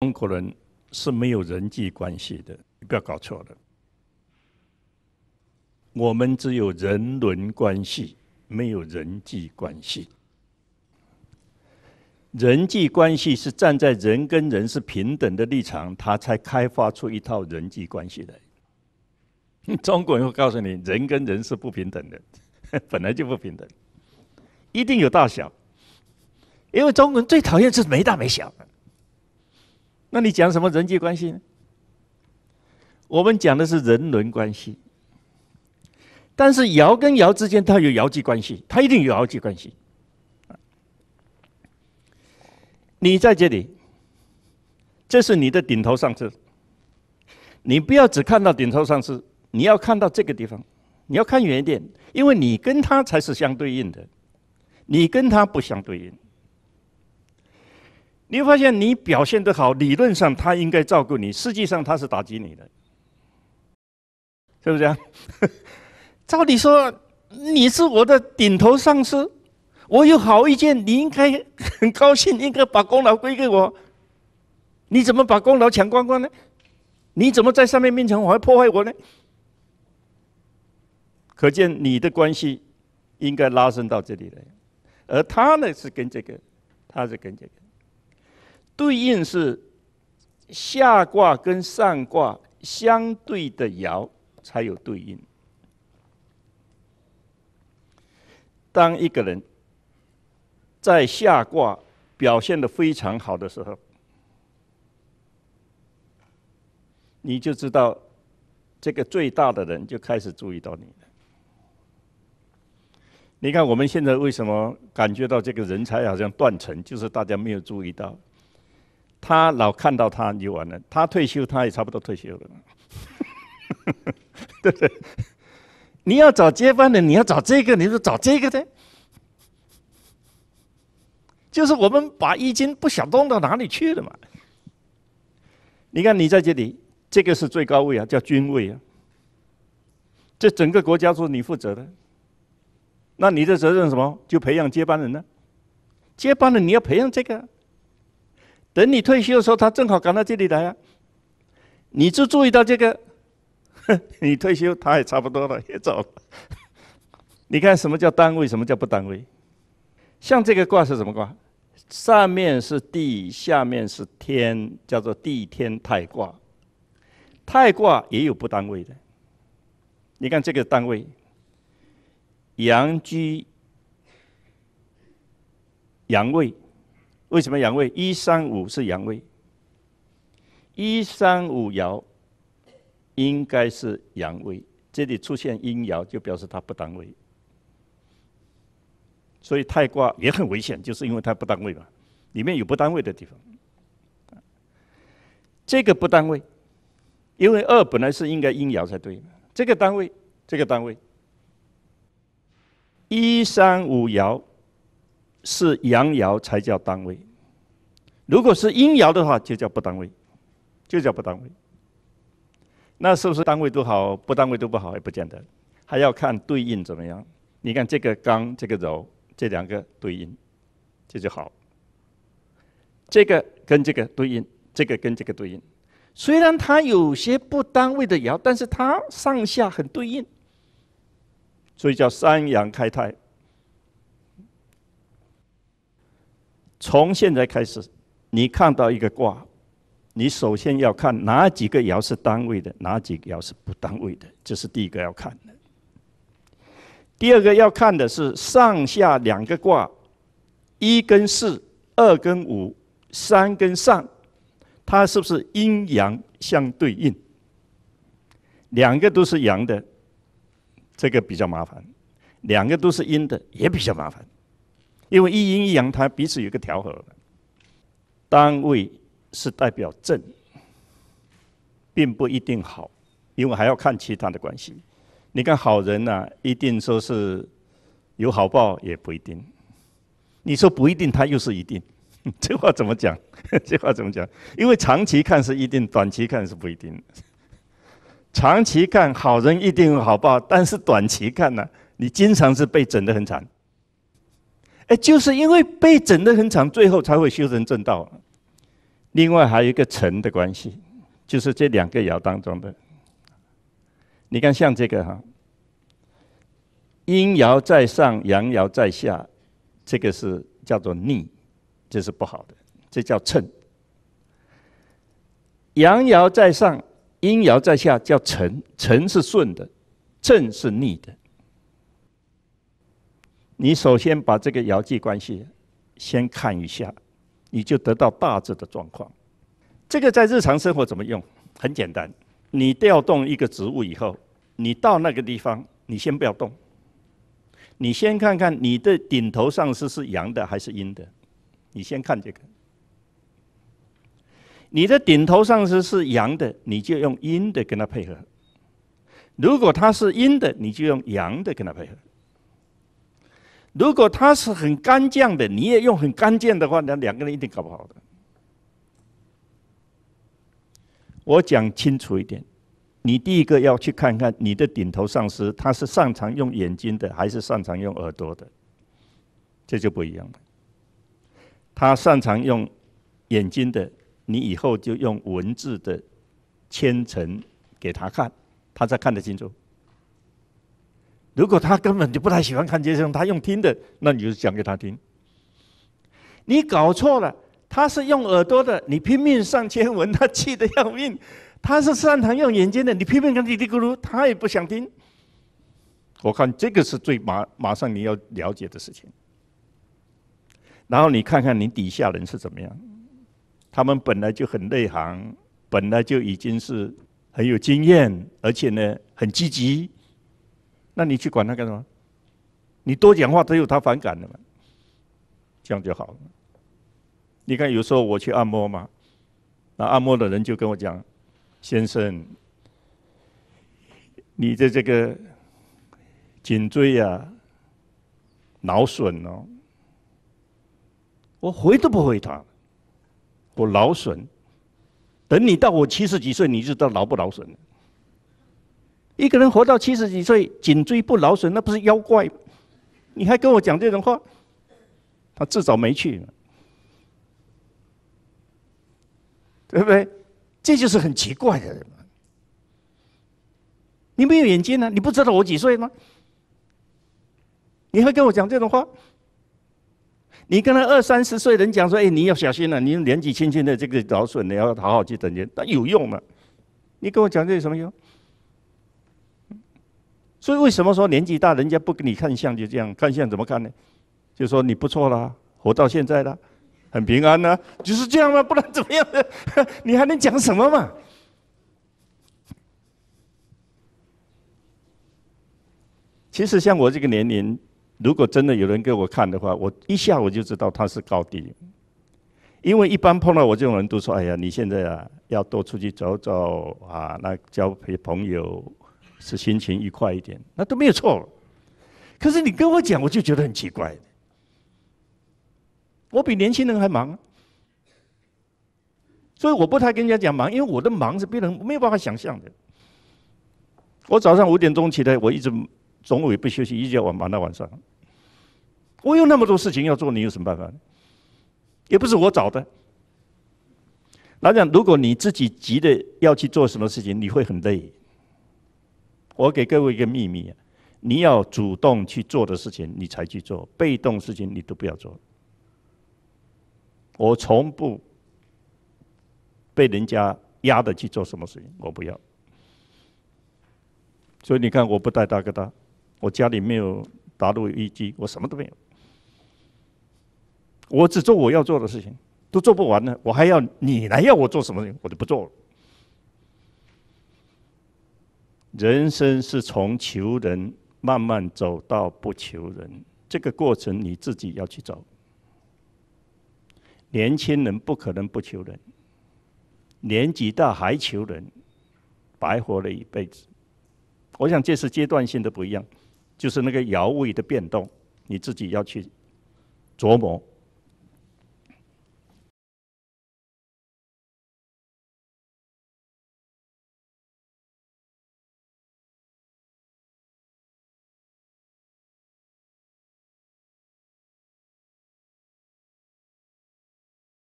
中国人是没有人际关系的，你不要搞错了。我们只有人伦关系，没有人际关系。人际关系是站在人跟人是平等的立场，他才开发出一套人际关系来。中国人会告诉你，人跟人是不平等的，本来就不平等，一定有大小。因为中国人最讨厌是没大没小。那你讲什么人际关系呢？我们讲的是人伦关系，但是爻跟爻之间，它有爻际关系，它一定有爻际关系。你在这里，这是你的顶头上司，你不要只看到顶头上司，你要看到这个地方，你要看远一点，因为你跟他才是相对应的，你跟他不相对应。你会发现，你表现的好，理论上他应该照顾你，实际上他是打击你的，是不是啊？照理说，你是我的顶头上司，我有好意见，你应该很高兴，应该把功劳归给我。你怎么把功劳抢光光呢？你怎么在上面面前我还破坏我呢？可见你的关系应该拉伸到这里来，而他呢是跟这个，他是跟这个。对应是下卦跟上卦相对的爻才有对应。当一个人在下卦表现的非常好的时候，你就知道这个最大的人就开始注意到你了。你看我们现在为什么感觉到这个人才好像断层，就是大家没有注意到。他老看到他就完了。他退休，他也差不多退休了，对不对？你要找接班人，你要找这个，你就找这个的，就是我们把易经不想弄到哪里去了嘛。你看，你在这里，这个是最高位啊，叫君位啊，这整个国家是你负责的。那你的责任什么？就培养接班人呢？接班人你要培养这个。等你退休的时候，他正好赶到这里来啊！你就注意到这个，你退休，他也差不多了，也走了。你看什么叫单位，什么叫不单位？像这个卦是什么卦？上面是地，下面是天，叫做地天泰卦。泰卦也有不单位的。你看这个单位，阳居阳位。为什么阳位？一三五是阳位，一三五爻应该是阳位，这里出现阴爻就表示它不当位，所以太卦也很危险，就是因为它不当位嘛，里面有不当位的地方。这个不当位，因为二本来是应该阴爻才对。这个单位，这个单位，一三五爻。是阳爻才叫单位，如果是阴爻的话，就叫不单位，就叫不单位。那是不是单位都好，不单位都不好也不见得，还要看对应怎么样。你看这个刚，这个柔，这两个对应，这就好。这个跟这个对应，这个跟这个对应。虽然它有些不单位的爻，但是它上下很对应，所以叫三阳开泰。从现在开始，你看到一个卦，你首先要看哪几个爻是单位的，哪几个爻是不单位的，这是第一个要看的。第二个要看的是上下两个卦，一跟四，二跟五，三跟上，它是不是阴阳相对应？两个都是阳的，这个比较麻烦；两个都是阴的，也比较麻烦。因为一阴一阳，它彼此有个调和单位是代表正，并不一定好，因为还要看其他的关系。你看好人呢，一定说是有好报，也不一定。你说不一定，他又是一定。这话怎么讲？这话怎么讲？因为长期看是一定，短期看是不一定。长期看好人一定有好报，但是短期看呢，你经常是被整得很惨。哎，就是因为被整得很惨，最后才会修成正道。另外还有一个乘的关系，就是这两个爻当中的。你看，像这个哈，阴爻在上，阳爻在下，这个是叫做逆，这是不好的，这叫乘。阳爻在上，阴爻在下叫乘，乘是顺的，正是逆的。你首先把这个遥际关系先看一下，你就得到大致的状况。这个在日常生活怎么用？很简单，你调动一个职务以后，你到那个地方，你先不要动，你先看看你的顶头上司是阳的还是阴的，你先看这个。你的顶头上司是阳的，你就用阴的跟他配合；如果他是阴的，你就用阳的跟他配合。如果他是很干将的，你也用很干将的话，那两个人一定搞不好的。我讲清楚一点，你第一个要去看看你的顶头上司，他是擅长用眼睛的，还是擅长用耳朵的？这就不一样了。他擅长用眼睛的，你以后就用文字的千层给他看，他才看得清楚。如果他根本就不太喜欢看节目，他用听的，那你就讲给他听。你搞错了，他是用耳朵的，你拼命上前闻，他气得要命；他是上堂用眼睛的，你拼命讲嘀嘀咕噜，他也不想听。我看这个是最马马上你要了解的事情。然后你看看你底下人是怎么样，他们本来就很内行，本来就已经是很有经验，而且呢很积极。那你去管他干什么？你多讲话，只有他反感的嘛。这样就好了。你看，有时候我去按摩嘛，那按摩的人就跟我讲：“先生，你的这个颈椎呀，劳损哦。”我回都不回他。我劳损，等你到我七十几岁，你就知道劳不劳损了。一个人活到七十几岁，颈椎不劳损，那不是妖怪？你还跟我讲这种话？他至少没去，对不对？这就是很奇怪的人。你没有眼睛呢？你不知道我几岁吗？你会跟我讲这种话？你跟他二三十岁人讲说：“哎，你要小心了，你年纪轻轻的这个劳损，你要好好去整健。”那有用吗？你跟我讲这有什么用？所以为什么说年纪大人家不给你看相就这样看相怎么看呢？就说你不错啦，活到现在啦，很平安呢，就是这样嘛，不然怎么样呢？你还能讲什么嘛？其实像我这个年龄，如果真的有人给我看的话，我一下我就知道他是高低，因为一般碰到我这种人都说：“哎呀，你现在啊要多出去走走啊，那交些朋友。”是心情愉快一点，那都没有错。可是你跟我讲，我就觉得很奇怪。我比年轻人还忙，所以我不太跟人家讲忙，因为我的忙是别人没有办法想象的。我早上五点钟起来，我一直中午也不休息，一直晚忙到晚上。我有那么多事情要做，你有什么办法？也不是我找的。老讲，如果你自己急的要去做什么事情，你会很累。我给各位一个秘密，你要主动去做的事情，你才去做；被动事情，你都不要做。我从不被人家压的去做什么事情，我不要。所以你看，我不带大哥大，我家里没有 w e f 机，我什么都没有。我只做我要做的事情，都做不完呢。我还要你来要我做什么，事情，我就不做了。人生是从求人慢慢走到不求人，这个过程你自己要去走。年轻人不可能不求人，年纪大还求人，白活了一辈子。我想这是阶段性的不一样，就是那个爻位的变动，你自己要去琢磨。